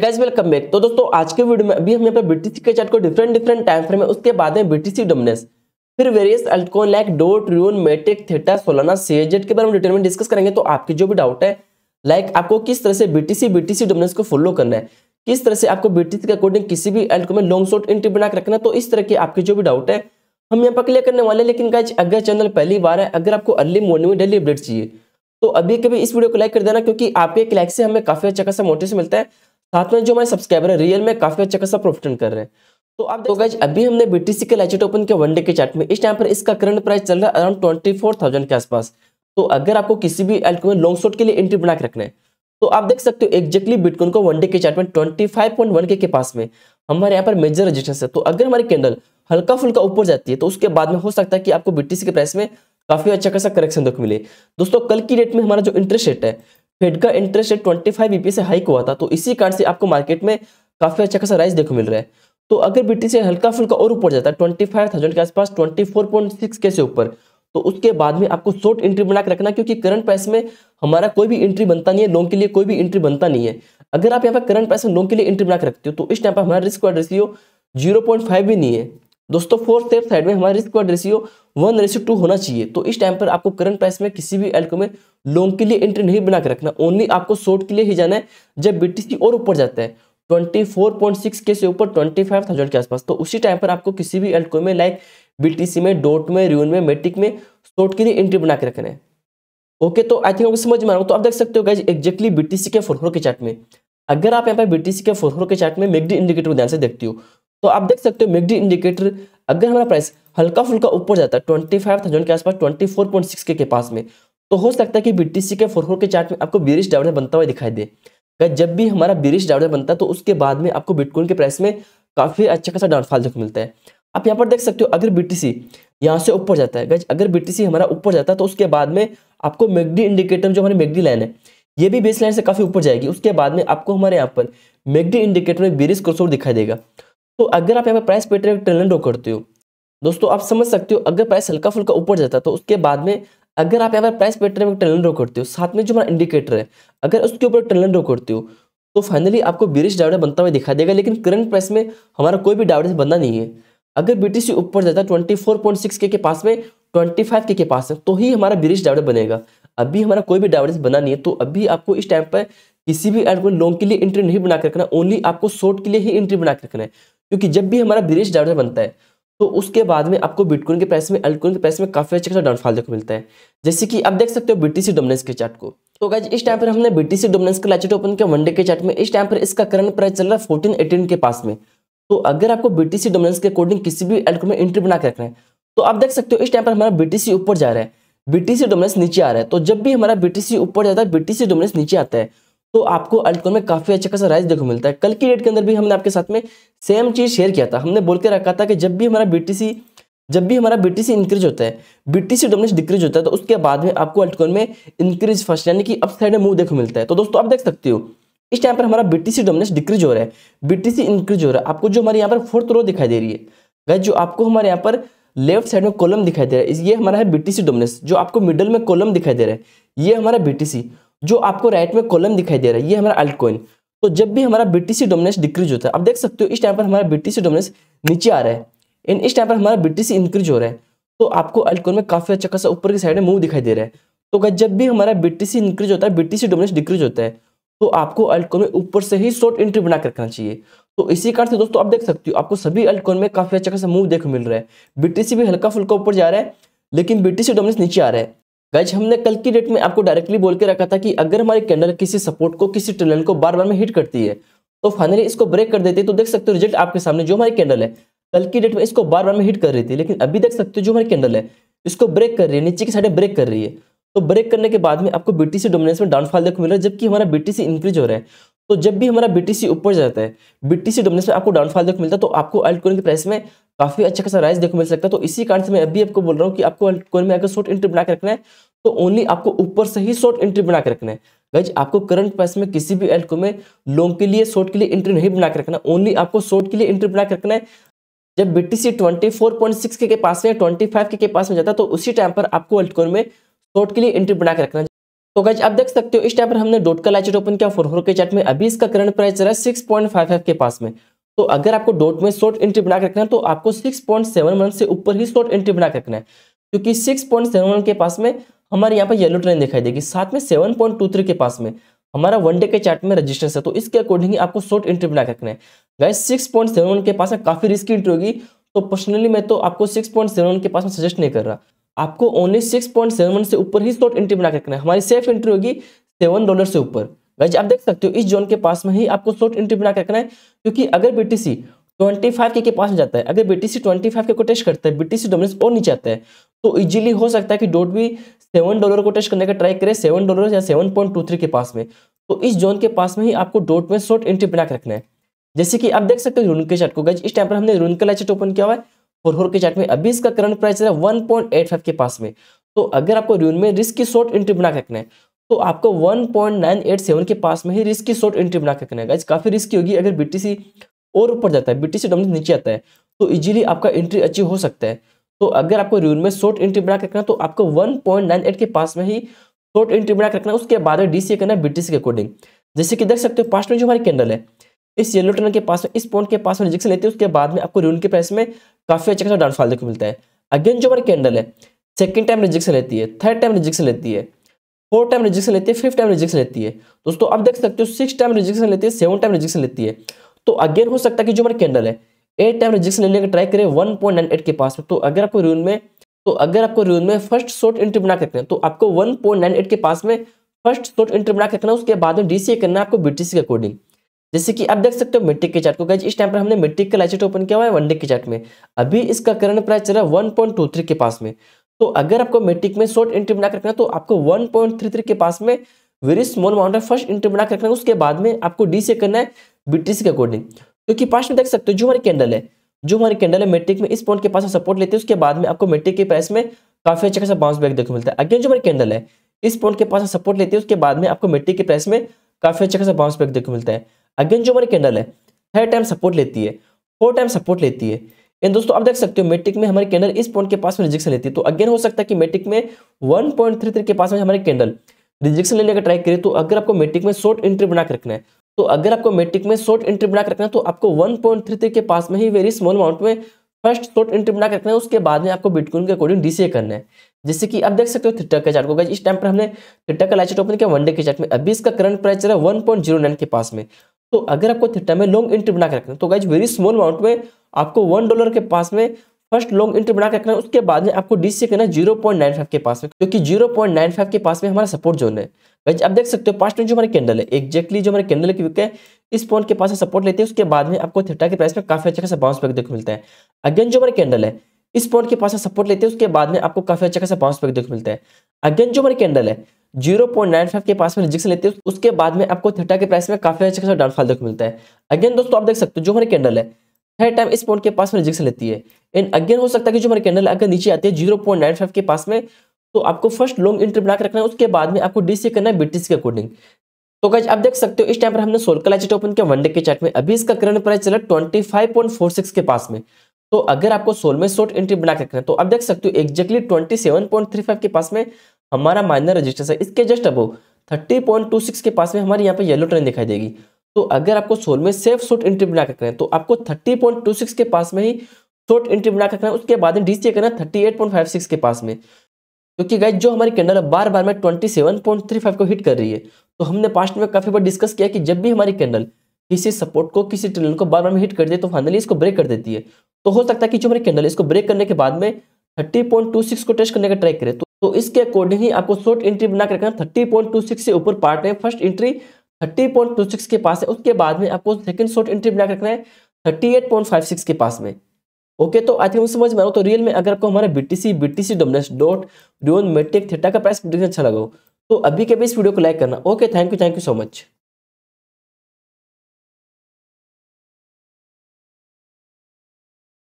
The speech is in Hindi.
गाइस वेलकम बैक तो दोस्तों आज के वीडियो में अभी हम यहाँ पर बीटीसी के चार्ट को डिफरेंट डिफरेंट टाइम फ्रेम है उसके बाद में बीटीसी डोमिनेंस फिर वेरियस अल्टकॉइन लाइक डो ट्रियोन Matic Theta Solana C A बारे में डिटेल में डिस्कस करेंगे तो आपके जो भी डाउट है लाइक आपको किस तरह से बीटीसी बीटीसी डोमिनेंस को फॉलो करना है किस तरह से आपको बीटीसी के अकॉर्डिंग किसी भी अल्टकॉइन में लॉन्ग शॉर्ट एंट्री बनाकर रखना तो इस तरह के आपके जो भी डाउट है हम यहाँ पर क्लियर करने वाले हैं लेकिन गाइज अगर चैनल पहली बार है अगर आपको अर्ली मॉर्निंग में डेली अपडेट चाहिए तो अभी कभी इस वीडियो को लाइक कर देना क्योंकि आपके एक लाइक से हमें काफ़ी अच्छा खासा मोटिवेशन मिलता है साथ में जो हमारे सब्सक्राइबर है रियल में काफ़ी अच्छा खासा प्रॉफिट कर रहे हैं तो आप देखो गाइज अभी हमने बीटीसी के लाइचेट ओपन किया वनडे के चार्ट में इस टाइम पर इसका करंट प्राइस चल रहा है अराउंड ट्वेंटी के आसपास तो अगर आपको किसी भी एल्ट में लॉन्ग शॉट के लिए एंट्री बना के रखना है तो आप देख सकते हो एक्जेक्टली बिटकॉइन को वन डे के चार्ट में ट्वेंटी फाइव पॉइंट वन के, पास में हमारे यहाँ पर मेजर रजिस्टेंस है तो अगर हमारी कैंडल हल्का फुल्का ऊपर जाती है तो उसके बाद में हो सकता है कि आपको बीटीसी के प्राइस में काफी अच्छा खासा करेक्शन देख मिले दोस्तों कल की डेट में हमारा जो इंटरेस्ट रेट है फेड का interest rate twenty five BP से हाइक हुआ था तो इसी कारण से आपको मार्केट में काफी अच्छा खासा राइस देखने मिल रहा है तो अगर बीटीसी हल्का फुल्का और ऊपर जाता है ट्वेंटी फाइव थाउजेंड के आसपास ट्वेंटी फोर पॉइंट सिक्स के से ऊपर तो उसके बाद में आपको शॉर्ट एंट्री बना के रखना क्योंकि करंट प्राइस में हमारा कोई भी एंट्री बनता नहीं है लॉन्ग के लिए कोई भी एंट्री बनता नहीं है अगर आप यहाँ पर करंट प्राइस में लॉन्ग के लिए एंट्री बना के रखते हो तो इस टाइम पर हमारा risk wide ratio zero point five भी नहीं है दोस्तों फोर्थ स्टेप साइड में हमारा risk wide ratio one ratio two होना चाहिए तो इस टाइम पर आपको करंट प्राइस में किसी भी एल्को में लॉन्ग के लिए एंट्री नहीं बना के रखना ओनली आपको शॉर्ट के लिए ही जाना है जब बीटीसी और ऊपर जाता है 24.6 के से ऊपर 25,000 के आसपास तो उसी टाइम पर आपको किसी भी एल्टकॉइन में लाइक बीटीसी में डोट में रिवन में मेट्रिक में शॉर्ट के लिए एंट्री बना के रखना है ओके तो आई थिंक आपको समझ में आ रहा हूँ तो आप देख सकते हो गाइज एक्जैक्टली बीटीसी के फोरफोर के चार्ट में अगर आप यहाँ पर बीटीसी के फोरफोर के चार्ट में मेगडी इंडिकेटर ध्यान से देखती हो तो आप देख सकते हो मेगडी इंडिकेटर अगर हमारा प्राइस हल्का फुल्का ऊपर जाता है ट्वेंटी फाइव थाउजेंड के आसपास ट्वेंटी फोर पॉइंट सिक्स के, पास में तो हो सकता है कि बीटीसी के फोरफोर के चार्ट में आपको बीरिश डावडर बनता हुआ दिखाई दे जब भी हमारा बीरिश डावडर बनता है तो उसके बाद में आपको बिटकॉइन के प्राइस में काफ़ी अच्छा खासा डाउनफॉल देखने मिलता है आप यहाँ पर देख सकते हो अगर बीटीसी यहाँ से ऊपर जाता है गज अगर बीटीसी हमारा ऊपर जाता है तो उसके बाद में आपको मेगडी इंडिकेटर जो हमारी मेगडी लाइन है ये भी बेस लाइन से काफ़ी ऊपर जाएगी उसके बाद में आपको हमारे यहाँ पर मेगडी इंडिकेटर में बेरिस क्रोसोर दिखाई देगा तो अगर आप यहाँ पर प्राइस पेटर ट्रेन ड्रो करते हो दोस्तों आप समझ सकते हो अगर प्राइस हल्का फुल्का ऊपर जाता तो उसके बाद में अगर आप यहाँ पर प्राइस पेटर में ट्रेन ड्रो करते हो साथ में जो हमारा इंडिकेटर है अगर उसके ऊपर ट्रेलन ड्रो करते हो तो फाइनली आपको बेरिश डावडा बनता हुआ दिखाई देगा लेकिन करंट प्राइस में हमारा कोई भी डावडा बनना नहीं है अगर बीटीसी ऊपर जाता है ट्वेंटी फोर पॉइंट सिक्स के के पास में ट्वेंटी फाइव के के पास है तो ही हमारा ब्रिज डाइवर्स बनेगा अभी हमारा कोई भी डाइवर्स बना नहीं है तो अभी आपको इस टाइम पर किसी भी एड को लॉन्ग के लिए एंट्री नहीं बना रखना ओनली आपको शॉर्ट के लिए ही एंट्री बना रखना है क्योंकि जब भी हमारा ब्रिज डाइवर्स बनता है तो उसके बाद में आपको बिटकॉइन के प्राइस में एल्टकॉइन के प्राइस में काफी अच्छा डाउनफॉल देखने मिलता है जैसे कि आप देख सकते हो बीटीसी डोमिनेंस के चार्ट को तो गाइज इस टाइम पर हमने बीटीसी डोमिनेंस का लाइट ओपन किया वनडे के चार्ट में इस टाइम पर इसका करंट प्राइस चल रहा है फोर्टीन एटीन के पास में तो अगर आपको बीटीसी डोमिनेंस के अकॉर्डिंग किसी भी एल्टकॉइन में एंट्री बना के रखना है तो आप देख सकते हो इस टाइम पर हमारा बीटीसी ऊपर जा रहा है बीटीसी डोमिनेंस नीचे आ रहा है तो जब भी हमारा बीटीसी ऊपर जाता है बीटीसी डोमिनेंस नीचे आता है तो आपको अल्टकोन में काफी अच्छा खासा राइज देखो मिलता है कल की डेट के अंदर भी हमने आपके साथ में सेम चीज शेयर किया था हमने बोल के रखा था कि जब भी हमारा बीटीसी जब भी हमारा बीटीसी इंक्रीज होता है बीटीसी डोमिनेंस डिक्रीज होता है तो उसके बाद में आपको अल्टकोन में इंक्रीज फर्स्ट यानी कि अपसाइड में मूव देखो मिलता है तो दोस्तों आप देख सकते हो इस टाइम पर हमारा बीटीसी डोमिनेंस डिक्रीज हो रहा है बीटीसी इंक्रीज हो रहा है आपको जो हमारे यहाँ पर फोर्थ रो दिखाई दे रही है गैस जो आपको हमारे यहाँ पर लेफ्ट साइड में कॉलम दिखाई दे रहा है ये हमारा है बीटीसी डोमिनेंस जो आपको मिडल में कॉलम दिखाई दे रहा है ये हमारा बीटीसी जो आपको राइट में कॉलम दिखाई दे रहा है ये हमारा अल्ट कॉइन तो जब भी हमारा बीटीसी डोमिनेंस डिक्रीज होता है आप देख सकते हो इस टाइम पर हमारा बीटीसी डोमिनेंस नीचे आ रहा है एंड इस टाइम पर हमारा बीटीसी इंक्रीज हो रहा है तो आपको अल्टकॉइन में काफी अच्छा खासा ऊपर की साइड में मूव दिखाई दे रहा है तो जब भी हमारा बीटीसी इंक्रीज होता है बीटीसी डोमिनेंस डिक्रीज होता है तो आपको अल्टकोन में ऊपर से ही शॉर्ट एंट्री बना कर रखना चाहिए तो इसी कारण से दोस्तों आप देख सकते हो आपको सभी अल्टकोन में काफी अच्छा खासा मूव देखने मिल रहा है बीटीसी भी हल्का फुल्का ऊपर जा रहा है लेकिन बीटीसी डोमिनेंस नीचे आ रहा है गाइज हमने कल की डेट में आपको डायरेक्टली बोल के रखा था कि अगर हमारी कैंडल किसी सपोर्ट को किसी ट्रेलन को बार बार में हिट करती है तो फाइनली इसको ब्रेक कर देती है तो देख सकते हो रिजल्ट आपके सामने जो हमारी कैंडल है कल की डेट में इसको बार बार में हिट कर रही थी लेकिन अभी देख सकते हो जो हमारी कैंडल है इसको ब्रेक कर रही है नीचे की साइड ब्रेक कर रही है तो ब्रेक करने के बाद में आपको बीटीसी डोमिनेंस में डाउनफॉल देखो मिल रहा है जबकि हमारा बीटीसी इंक्रीज हो रहा है तो जब भी हमारा बीटीसी ऊपर जाता है बीटीसी डोमिनेंस में आपको डाउनफॉल देखो मिलता है तो आपको अल्ट कॉइन के प्राइस में काफी अच्छा खासा राइस देखो मिल सकता है तो इसी कारण से मैं अभी आपको बोल रहा हूँ कि आपको अल्ट कॉइन में अगर शॉर्ट एंट्री बना के रखना है तो ओनली आपको ऊपर से ही शॉर्ट एंट्री बना के रखना है गज आपको करंट प्राइस में किसी भी एल्ट में लॉन्ग के लिए शॉर्ट के लिए एंट्री नहीं बना के रखना ओनली आपको शॉर्ट के लिए एंट्री बना के रखना है जब बीटीसी 24.6 के, के पास में ट्वेंटी फाइव के पास में जाता है तो उसी टाइम पर आपको अल्टकॉइन में डॉट के लिए एंट्री बना के रखना तो गाइज आप देख सकते हो इस टाइम पर हमने डॉट का लाइचेट ओपन किया फोर के चार्ट में अभी इसका करंट प्राइस रहा है सिक्स पॉइंट फाइव फाइव के पास में तो अगर आपको डॉट में शॉर्ट एंट्री बना के रखना है तो आपको सिक्स पॉइंट सेवन वन से ऊपर ही शॉर्ट एंट्री बना के रखना है क्योंकि सिक्स पॉइंट सेवन वन के पास में हमारे यहाँ पर येलो ट्रेन दिखाई देगी साथ में सेवन पॉइंट टू थ्री के पास में हमारा वन डे के चार्ट में रजिस्टेंस है तो इसके अकॉर्डिंग ही आपको शॉर्ट एंट्री बना के रखना है guys six point seven one के पास में काफी रिस्की एंट्री होगी तो पर्सनली मैं तो आपको सिक्स पॉइंट सेवन वन के पास में सजेस्ट नहीं कर रहा आपको ओनली सिक्स पॉइंट सेवन से ऊपर ही शॉर्ट एंट्री बना रखना है हमारी सेफ एंट्री होगी सेवन डॉलर से ऊपर वैसे आप देख सकते हो इस जोन के पास में ही आपको शॉर्ट एंट्री बना रखना है क्योंकि अगर बीटीसी 25 के के पास में जाता है अगर बीटीसी 25 के को टेस्ट करता है बीटीसी डोमिनेंस और नीचे आता है तो इजीली हो सकता है कि डोट भी सेवन डॉलर को टेस्ट करने का ट्राई करे सेवन डॉलर या सेवन पॉइंट टू थ्री के पास में तो इस जोन के पास में ही आपको डोट में शॉर्ट एंट्री बना के रखना है जैसे कि आप देख सकते हो रून के चार्ट को गज इस टाइम पर हमने रून का चार्ट ओपन किया हुआ है हुरहुर के चार्ट में अभी इसका करंट प्राइस है वन पॉइंट एट फाइव के पास में तो अगर आपको र्यून में रिस्क की शॉर्ट एंट्री बना रखना है तो आपको one point nine eight seven के पास में ही रिस्क की शॉर्ट एंट्री बना रखना है काफ़ी रिस्की होगी अगर बीटीसी और ऊपर जाता है बीटीसी डोमिनेट नीचे आता है तो इजीली आपका एंट्री अच्छी हो सकता है तो अगर आपको र्यून में शॉर्ट एंट्री बना रखना है तो आपको 1.98 के पास में ही शॉर्ट एंट्री बना रखना है उसके बाद डी सी करना है बीटीसी के अकॉर्डिंग जैसे कि देख सकते हो पास्ट में जो हमारी कैंडल है इस येलो टनल के पास में इस पॉइंट के पास में रिजेक्शन लेते हैं उसके बाद में आपको र्यून के प्राइस में काफ़ी अच्छे खासा डाउनफॉल देखने को मिलता है अगेन जो हमारी कैंडल है सेकेंड टाइम रिजिक्स लेती है थर्ड टाइम रिजिक्स लेती है फोर्थ टाइम रिजिक्स लेती है फिफ्थ टाइम रिजिक्स लेती है दोस्तों अब देख सकते हो सिक्स टाइम रिजिक्स लेती है सेवन टाइम रिजिक्स लेती है तो अगेन हो सकता है कि जो हमारी कैंडल है एट टाइम रिजिक्स लेने का ट्राई करें वन पॉइंट नाइन एट के पास में तो अगर आपको रून में तो अगर आपको रून में फर्स्ट शॉर्ट एंट्री बना के रखना तो आपको वन पॉइंट नाइन एट के पास में फर्स्ट शॉर्ट एंट्री बना करना उसके बाद में डीसीए करना है आपको बीटीसी के अकॉर्डिंग जैसे कि आप देख सकते हो मिट्टी के चार्ट को इस टाइम पर हमने मिट्टी का लाइचेट ओपन किया हुआ है वनडे के चार्ट में अभी इसका करंट प्राइस चल रहा है 1.23 के पास में तो अगर आपको मेट्रिक में शॉर्ट एंट्री बनाकर रखना है तो आपको 1.33 के पास में वेरी स्मॉल अमाउंट में फर्स्ट एंट्री बनाकर रखना है उसके बाद में आपको डी से करना है बीटीसी के अकॉर्डिंग क्योंकि तो पास में देख सकते हो जो हमारी कैंडल है जो हमारी कैंडल है मेट्रिक में इस पॉइंट के पास सपोर्ट लेते हैं उसके बाद में आपको मेट्रिक के प्राइस में काफी अच्छा खासा बाउंस बैक देखने मिलता है अगेन जो हमारी कैंडल है इस पॉइंट के पास सपोर्ट लेते हैं उसके बाद में आपको मेट्रिक के प्राइस में काफी अच्छा खासा बाउंस बैक देखने मिलता है अगेन जो हमारी कैंडल है थर्ड टाइम सपोर्ट लेती है फोर टाइम सपोर्ट लेती है इन दोस्तों आप देख सकते हो मेट्रिक में हमारी कैंडल इस पॉइंट के पास में रिजेक्शन लेती है तो अगेन हो सकता है कि मेट्रिक में वन पॉइंट थ्री थ्री के पास में हमारी कैंडल रिजेक्शन लेने का ट्राई करे तो अगर आपको मेट्रिक में शॉर्ट एंट्री बनाकर रखना है तो अगर आपको मेट्रिक में शॉर्ट एंट्री बनाकर रखना है तो आपको वन पॉइंट थ्री थ्री के पास में ही वेरी स्मॉल अमाउंट में फर्स्ट शॉर्ट एंट्री बनाकर रखना है उसके बाद में आपको बिटकॉइन के अकॉर्डिंग डीसीए करना है जैसे कि आप देख सकते हो थीटा के चार्ट को इस टाइम पर हमने थीटा का लाइट ओपन किया वनडे के चार्ट में अभी इसका करंट प्राइस चल रहा है वन के पास में तो अगर आपको थीटा में लॉन्ग एंट्री बना के रखना है तो गाइज वेरी स्मॉल अमाउंट में आपको वन डॉलर के पास में फर्स्ट लॉन्ग इंट्री बना के रखना है उसके बाद में आपको डी सी करना जीरो पॉइंट नाइन फाइव के पास में क्योंकि जीरो पॉइंट नाइन फाइव के पास में हमारा सपोर्ट जोन है गाइज आप देख सकते हो पास्ट में जो हमारे कैंडल है एक्जैक्टली जो हमारे कैंडल की विक है इस पॉइंट के पास सपोर्ट लेते हैं उसके बाद में आपको थीटा के प्राइस में काफी अच्छा खासा बाउंस बैक देखने मिलता है अगेन जो हमारे कैंडल है इस पॉइंट के पास से सपोर्ट लेते हैं उसके बाद में आपको काफी अच्छा खासा बाउंस बैक देखने मिलता है अगेन जो हमारी कैंडल है 0.95 के पास में रिजेक्शन लेते हैं उसके बाद में आपको थीटा के प्राइस में काफी अच्छा खासा डाउनफॉल देखने मिलता है अगेन दोस्तों आप देख सकते हो जो हमारी कैंडल है थर्ड टाइम इस पॉइंट के पास में रिजेक्शन लेती है एंड अगेन हो सकता है कि जो हमारे कैंडल अगर नीचे आती है जीरो पॉइंट नाइन फाइव के पास में तो आपको फर्स्ट लॉन्ग इंटर बनाकर रखना है उसके बाद में आपको डीसी करना है बीटीसी के अकॉर्डिंग तो गाइज आप देख सकते हो इस टाइम पर हमने सोलकला चैट ओपन किया वनडे के चार्ट में अभी इसका करंट प्राइस चला twenty five point four six के पास में तो अगर आपको सोलमेट शॉर्ट एंट्री बना के रखना है तो आप देख सकते हो exactly twenty seven point three five के पास में हमारा माइनर रजिस्टेंस है इसके just above thirty point two six के पास में हमारे यहाँ पे येलो ट्रेन दिखाई देगी तो अगर आपको सोल में सेफ शॉर्ट एंट्री बना रखना है तो आपको थर्टी पॉइंट टू सिक्स के पास में ही शॉर्ट एंट्री बना रखना है उसके बाद में डीसीए करना है thirty eight point five six के पास में क्योंकि गाइज जो हमारी कैंडल है बार बार में twenty seven point three five को हिट कर रही है तो हमने पास्ट में काफी बार डिस्कस किया कि जब भी हमारी कैंडल किसी सपोर्ट को किसी ट्रेन को बार बार में हिट कर दे तो फाइनली इसको ब्रेक कर देती है तो हो सकता है कि जो मेरी कैंडल इसको ब्रेक करने के बाद में 30.26 को टेस्ट करने का ट्राई करे तो, तो इसके अकॉर्डिंग ही आपको शॉर्ट एंट्री बना कर टू सिक्स से ऊपर पार्ट है फर्स्ट एंट्री 30.26 के पास है उसके बाद में आपको सेकंड शॉर्ट एंट्री बना कर रखना है 38.56 के पास में ओके तो आई थिंक समझ में आ रहा तो रियल में अगर आपको हमारा BTC BTC C dominance dot रियोन मेट्रिक थीटा का प्राइस अच्छा लगा हो तो अभी के भी इस वीडियो को लाइक करना okay thank you thank you so much